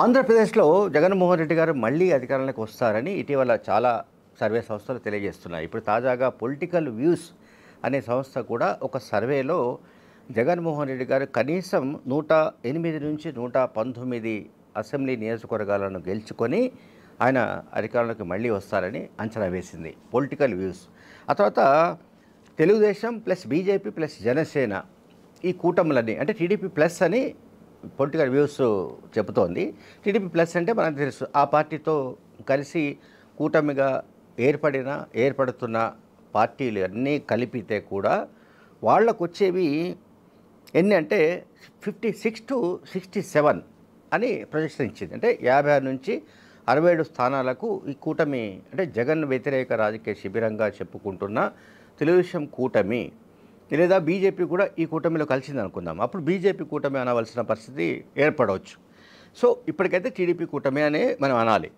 ఆంధ్రప్రదేశ్లో జగన్మోహన్ రెడ్డి గారు మళ్ళీ అధికారంలోకి వస్తారని ఇటీవల చాలా సర్వే సంస్థలు తెలియజేస్తున్నాయి ఇప్పుడు తాజాగా పొలిటికల్ వ్యూస్ అనే సంస్థ కూడా ఒక సర్వేలో జగన్మోహన్ రెడ్డి గారు కనీసం నూట ఎనిమిది నుంచి నూట పంతొమ్మిది అసెంబ్లీ నియోజకవర్గాలను గెలుచుకొని ఆయన అధికారంలోకి మళ్ళీ వస్తారని అంచనా వేసింది పొలిటికల్ వ్యూస్ ఆ తర్వాత Telugu Desam plus BJP plus Janasena ఈ కూటములని అంటే టీడీపీ ప్లస్ అని పొలిటికల్ వ్యూస్ చెబుతోంది టీడీపీ ప్లస్ అంటే మనకు తెలుసు ఆ పార్టీతో కలిసి కూటమిగా ఏర్పడిన ఏర్పడుతున్న పార్టీలు అన్నీ కలిపితే కూడా వాళ్ళకు వచ్చేవి ఎన్ని అంటే fifty six to sixty seven అని ప్రదర్శించింది ఇచ్చింది అంటే యాభై ఆరు నుంచి అరవై ఏడు స్థానాలకు ఈ కూటమి అంటే జగన్ వ్యతిరేక రాజకీయ శిబిరంగా చెప్పుకుంటున్న తెలుగుదేశం కూటమి లేదా బీజేపీ కూడా ఈ కూటమిలో కలిసింది అనుకుందాం అప్పుడు బీజేపీ కూటమి అనవలసిన పరిస్థితి ఏర్పడవచ్చు సో ఇప్పటికైతే టీడీపీ కూటమి అనే మనం అనాలి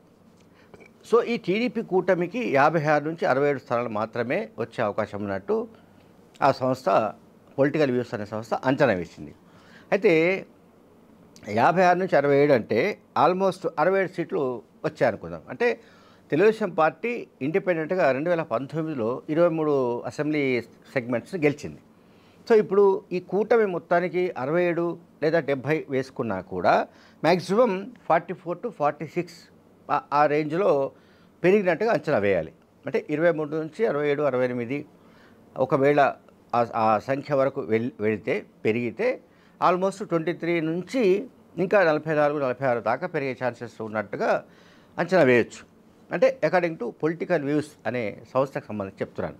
సో ఈ టీడీపీ కూటమికి యాభై ఆరు నుంచి అరవై ఏడు స్థానాలు మాత్రమే వచ్చే అవకాశం ఉన్నట్టు ఆ సంస్థ పొలిటికల్ వ్యూస్ అనే సంస్థ అంచనా వేసింది అయితే యాభై ఆరు నుంచి అరవై ఏడు అంటే ఆల్మోస్ట్ అరవై ఏడు సీట్లు వచ్చాయనుకుందాం అంటే తెలుగుదేశం పార్టీ ఇండిపెండెంట్గా రెండు వేల పంతొమ్మిదిలో ఇరవై మూడు అసెంబ్లీ సెగ్మెంట్స్ గెలిచింది సో ఇప్పుడు ఈ కూటమి మొత్తానికి అరవై ఏడు లేదా డెబ్భై వేసుకున్నా కూడా maximum forty four to forty six ఆ రేంజ్లో పెరిగినట్టుగా అంచనా వేయాలి అంటే ఇరవై మూడు నుంచి అరవై ఏడు అరవై ఎనిమిది ఒకవేళ ఆ సంఖ్య వరకు వెళితే పెరిగితే ఆల్మోస్ట్ ట్వంటీ త్రీ నుంచి ఇంకా నలభై నాలుగు నలభై ఆరు దాకా పెరిగే ఛాన్సెస్ ఉన్నట్టుగా అంచనా వేయచ్చు అంటే అకార్డింగ్ టు పొలిటికల్ వ్యూస్ అనే సంస్థకు సంబంధించి చెప్తున్నాను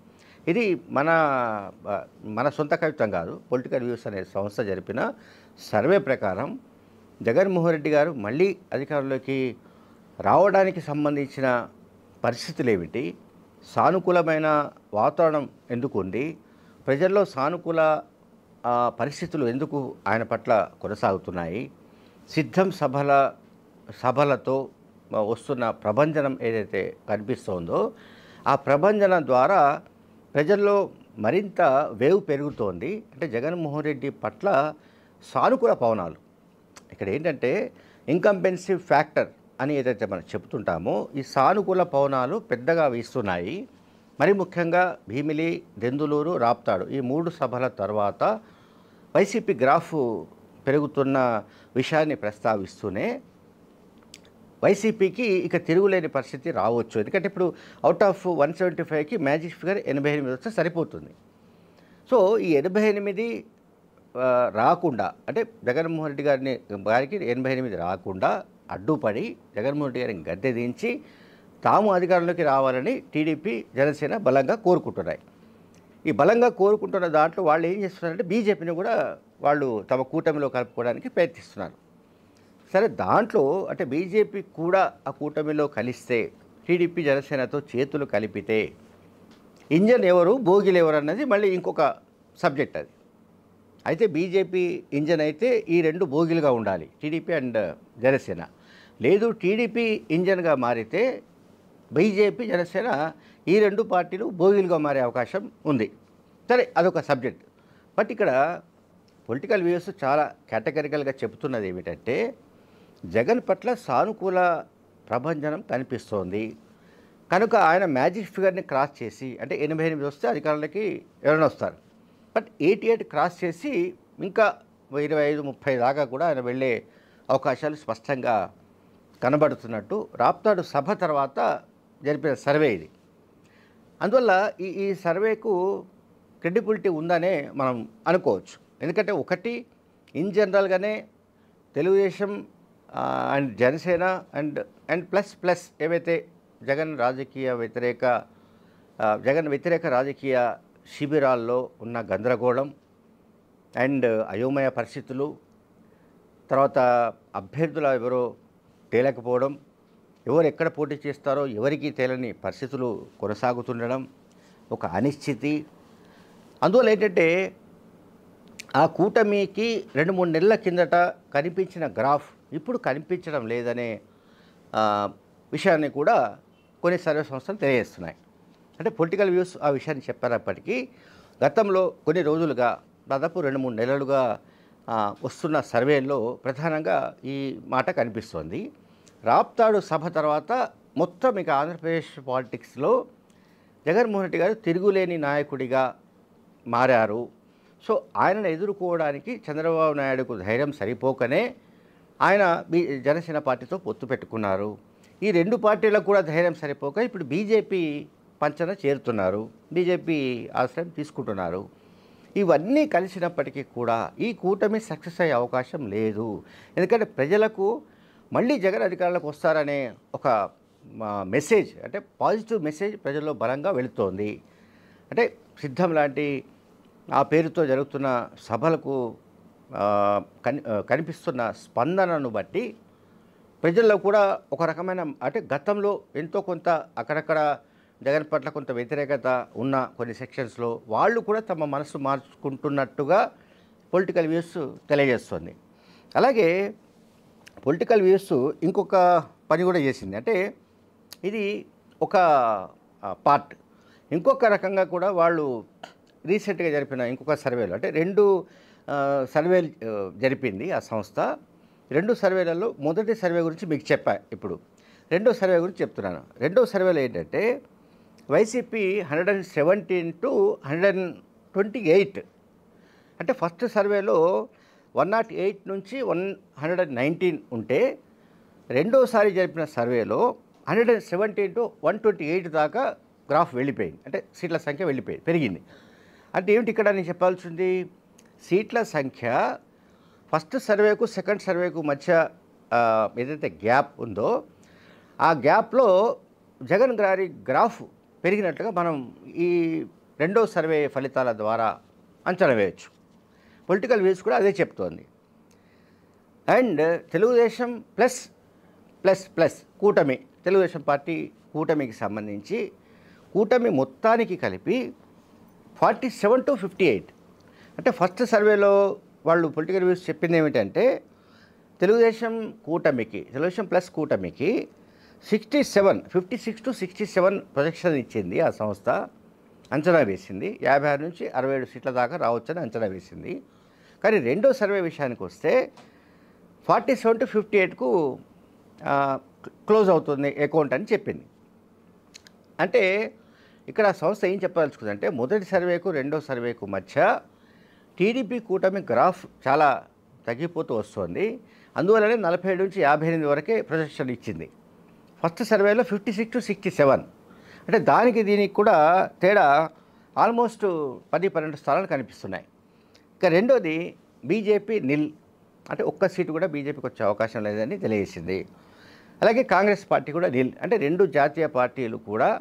ఇది మన మన సొంత కవిత్వం కాదు పొలిటికల్ వ్యూస్ అనే సంస్థ జరిపిన సర్వే ప్రకారం జగన్మోహన్ రెడ్డి గారు మళ్ళీ అధికారంలోకి రావడానికి సంబంధించిన పరిస్థితులు ఏమిటి సానుకూలమైన వాతావరణం ఎందుకు ఉంది ప్రజల్లో సానుకూల పరిస్థితులు ఎందుకు ఆయన పట్ల కొనసాగుతున్నాయి సిద్ధం సభల సభలతో వస్తున్న ప్రభంజనం ఏదైతే కనిపిస్తోందో ఆ ప్రభంజనం ద్వారా ప్రజల్లో మరింత వేవ్ పెరుగుతోంది అంటే జగన్మోహన్ రెడ్డి పట్ల సానుకూల పవనాలు ఇక్కడ ఏంటంటే ఇన్కంపెన్సివ్ ఫ్యాక్టర్ అని ఏదైతే మనం చెబుతుంటామో ఈ సానుకూల పవనాలు పెద్దగా వీస్తున్నాయి మరి ముఖ్యంగా భీమిలి దెందులూరు రాప్తాడు ఈ మూడు సభల తర్వాత వైసీపీ గ్రాఫ్ పెరుగుతున్న విషయాన్ని ప్రస్తావిస్తూనే వైసీపీకి ఇక తిరుగులేని పరిస్థితి రావచ్చు ఎందుకంటే ఇప్పుడు అవుట్ ఆఫ్ వన్ సెవెంటీ ఫైవ్కి మ్యాజిక్ ఫిగర్ ఎనభై ఎనిమిది వస్తే సరిపోతుంది సో ఈ ఎనభై ఎనిమిది రాకుండా అంటే జగన్మోహన్ రెడ్డి గారిని గారికి ఎనభై ఎనిమిది రాకుండా అడ్డుపడి జగన్మోహన్ రెడ్డి గారిని గద్దె దించి తాము అధికారంలోకి రావాలని టీడీపీ జనసేన బలంగా కోరుకుంటున్నాయి ఈ బలంగా కోరుకుంటున్న దాంట్లో వాళ్ళు ఏం చేస్తున్నారంటే బీజేపీని కూడా వాళ్ళు తమ కూటమిలో కలుపుకోవడానికి ప్రయత్నిస్తున్నారు సరే దాంట్లో అంటే బీజేపీ కూడా ఆ కూటమిలో కలిస్తే టీడీపీ జనసేనతో చేతులు కలిపితే ఇంజన్ ఎవరు భోగిలు ఎవరు అన్నది మళ్ళీ ఇంకొక సబ్జెక్ట్ అది అయితే బీజేపీ ఇంజన్ అయితే ఈ రెండు భోగిలుగా ఉండాలి టీడీపీ అండ్ జనసేన లేదు టీడీపీ ఇంజన్గా మారితే బీజేపీ జనసేన ఈ రెండు పార్టీలు భోగిలుగా మారే అవకాశం ఉంది సరే అదొక సబ్జెక్ట్ బట్ ఇక్కడ పొలిటికల్ వ్యూస్ చాలా కేటగరికల్గా చెబుతున్నది ఏమిటంటే జగన్ పట్ల సానుకూల ప్రభంజనం కనిపిస్తోంది కనుక ఆయన మ్యాజిక్ ఫిగర్ని క్రాస్ చేసి అంటే ఎనభై ఎనిమిది వస్తే అధికారులకి ఎవరైనా వస్తారు బట్ ఎయిటీ ఎయిట్ క్రాస్ చేసి ఇంకా ఇరవై ఐదు ముప్పై దాకా కూడా ఆయన వెళ్ళే అవకాశాలు స్పష్టంగా కనబడుతున్నట్టు రాప్తాడు సభ తర్వాత జరిపిన సర్వే ఇది అందువల్ల ఈ ఈ సర్వేకు క్రెడిబిలిటీ ఉందనే మనం అనుకోవచ్చు ఎందుకంటే ఒకటి ఇన్ జనరల్గానే Telugu Desam and Janasena and and plus plus ఏవైతే జగన్ రాజకీయ వ్యతిరేక జగన్ వ్యతిరేక రాజకీయ శిబిరాల్లో ఉన్న గందరగోళం అండ్ అయోమయ పరిస్థితులు తర్వాత అభ్యర్థుల ఎవరో తేలకపోవడం ఎవరు ఎక్కడ పోటీ చేస్తారో ఎవరికి తేలని పరిస్థితులు కొనసాగుతుండడం ఒక అనిశ్చితి అందువల్ల ఏంటంటే ఆ కూటమికి రెండు మూడు నెలల కిందట కనిపించిన గ్రాఫ్ ఇప్పుడు కనిపించడం లేదనే విషయాన్ని కూడా కొన్ని సర్వే సంస్థలు తెలియజేస్తున్నాయి అంటే పొలిటికల్ వ్యూస్ ఆ విషయాన్ని చెప్పినప్పటికీ గతంలో కొన్ని రోజులుగా దాదాపు రెండు మూడు నెలలుగా వస్తున్న సర్వేల్లో ప్రధానంగా ఈ మాట కనిపిస్తోంది రాప్తాడు సభ తర్వాత మొత్తం ఇక ఆంధ్రప్రదేశ్ పాలిటిక్స్లో జగన్మోహన్ రెడ్డి గారు తిరుగులేని నాయకుడిగా మారారు సో ఆయనను ఎదుర్కోవడానికి చంద్రబాబు నాయుడుకు ధైర్యం సరిపోకనే ఆయన బీ జనసేన పార్టీతో పొత్తు పెట్టుకున్నారు ఈ రెండు పార్టీలకు కూడా ధైర్యం సరిపోక ఇప్పుడు బీజేపీ పంచన చేరుతున్నారు బీజేపీ ఆశ్రయం తీసుకుంటున్నారు ఇవన్నీ కలిసినప్పటికీ కూడా ఈ కూటమి సక్సెస్ అయ్యే అవకాశం లేదు ఎందుకంటే ప్రజలకు మళ్ళీ జగన్ అధికారులకు వస్తారనే ఒక మెసేజ్ అంటే పాజిటివ్ మెసేజ్ ప్రజల్లో బలంగా వెళుతోంది అంటే సిద్ధం లాంటి ఆ పేరుతో జరుగుతున్న సభలకు కనిపిస్తున్న స్పందనను బట్టి ప్రజల్లో కూడా ఒక రకమైన అంటే గతంలో ఎంతో కొంత అక్కడక్కడ జగన్ పట్ల కొంత వ్యతిరేకత ఉన్న కొన్ని సెక్షన్స్లో వాళ్ళు కూడా తమ మనసు మార్చుకుంటున్నట్టుగా పొలిటికల్ వ్యూస్ తెలియజేస్తుంది అలాగే పొలిటికల్ వ్యూస్ ఇంకొక పని కూడా చేసింది అంటే ఇది ఒక పార్ట్ ఇంకొక రకంగా కూడా వాళ్ళు రీసెంట్గా జరిపిన ఇంకొక సర్వేలు అంటే రెండు సర్వేలు జరిపింది ఆ సంస్థ రెండు సర్వేలలో మొదటి సర్వే గురించి మీకు చెప్పా ఇప్పుడు రెండో సర్వే గురించి చెప్తున్నాను రెండో సర్వేలో ఏంటంటే YCP hundred and seventeen to hundred and twenty eight అంటే ఫస్ట్ సర్వేలో వన్ నాట్ ఎయిట్ నుంచి వన్ హండ్రెడ్ అండ్ నైన్టీన్ ఉంటే రెండోసారి జరిపిన సర్వేలో hundred and seventeen to one twenty eight దాకా గ్రాఫ్ వెళ్ళిపోయింది అంటే సీట్ల సంఖ్య వెళ్ళిపోయింది పెరిగింది అంటే ఏమిటి ఇక్కడ నేను చెప్పాల్సింది సీట్ల సంఖ్య ఫస్ట్ సర్వేకు సెకండ్ సర్వేకు మధ్య ఏదైతే గ్యాప్ ఉందో ఆ గ్యాప్లో జగన్ గారి గ్రాఫ్ పెరిగినట్లుగా మనం ఈ రెండో సర్వే ఫలితాల ద్వారా అంచనా వేయచ్చు పొలిటికల్ వ్యూస్ కూడా అదే చెప్తోంది and Telugu Desam plus plus plus కూటమి తెలుగుదేశం పార్టీ కూటమికి సంబంధించి కూటమి మొత్తానికి కలిపి forty seven to fifty eight అంటే ఫస్ట్ సర్వేలో వాళ్ళు పొలిటికల్ వ్యూస్ చెప్పింది ఏమిటంటే తెలుగుదేశం కూటమికి తెలుగుదేశం ప్లస్ కూటమికి sixty seven fifty six to sixty seven projection ఇచ్చింది ఆ సంస్థ అంచనా వేసింది యాభై ఆరు నుంచి అరవై ఏడు సీట్ల దాకా రావచ్చని అంచనా వేసింది కానీ రెండో సర్వే విషయానికి వస్తే ఫార్టీ సెవెన్ టు ఫిఫ్టీ ఎయిట్కు క్లోజ్ అవుతుంది అకౌంట్ అని చెప్పింది అంటే ఇక్కడ సంస్థ ఏం అంటే మొదటి సర్వేకు రెండో సర్వేకు మధ్య టీడీపీ కూటమి గ్రాఫ్ చాలా తగ్గిపోతూ వస్తుంది అందువల్లనే నలభై ఏడు నుంచి యాభై ఎనిమిది వరకే ప్రొజెక్షన్ ఇచ్చింది ఫస్ట్ సర్వేలో fifty six to sixty seven అంటే దానికి దీనికి కూడా తేడా ఆల్మోస్ట్ పది పన్నెండు స్థానాలు కనిపిస్తున్నాయి ఇక రెండోది బీజేపీ నిల్ అంటే ఒక్క సీటు కూడా బీజేపీకి వచ్చే అవకాశం లేదని తెలియజేసింది అలాగే కాంగ్రెస్ పార్టీ కూడా నిల్ అంటే రెండు జాతీయ పార్టీలు కూడా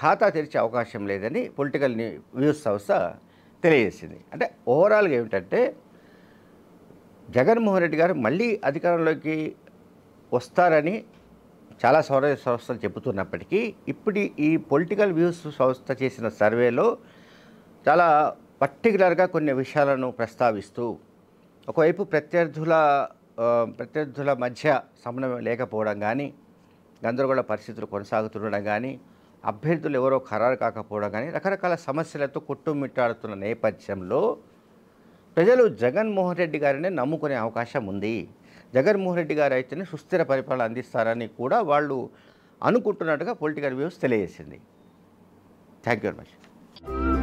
ఖాతా తెరిచే అవకాశం లేదని పొలిటికల్ న్యూస్ సంస్థ తెలియజేసింది అంటే ఓవరాల్గా ఏమిటంటే జగన్మోహన్ రెడ్డి గారు మళ్ళీ అధికారంలోకి వస్తారని చాలా సౌర సంస్థలు చెబుతున్నప్పటికీ ఇప్పుడు ఈ పొలిటికల్ వ్యూస్ సంస్థ చేసిన సర్వేలో చాలా పర్టికులర్గా కొన్ని విషయాలను ప్రస్తావిస్తూ ఒకవైపు ప్రత్యర్థుల ప్రత్యర్థుల మధ్య సమన్వయం లేకపోవడం కానీ గందరగోళ పరిస్థితులు కొనసాగుతుండడం కానీ అభ్యర్థులు ఎవరో ఖరారు కాకపోవడం కానీ రకరకాల సమస్యలతో కుట్టుమిట్టాడుతున్న నేపథ్యంలో ప్రజలు జగన్మోహన్ రెడ్డి గారిని నమ్ముకునే అవకాశం ఉంది జగన్మోహన్ రెడ్డి గారు అయితేనే సుస్థిర పరిపాలన అందిస్తారని కూడా వాళ్ళు అనుకుంటున్నట్టుగా పొలిటికల్ వ్యూస్ తెలియజేసింది థ్యాంక్ యూ వెరీ మచ్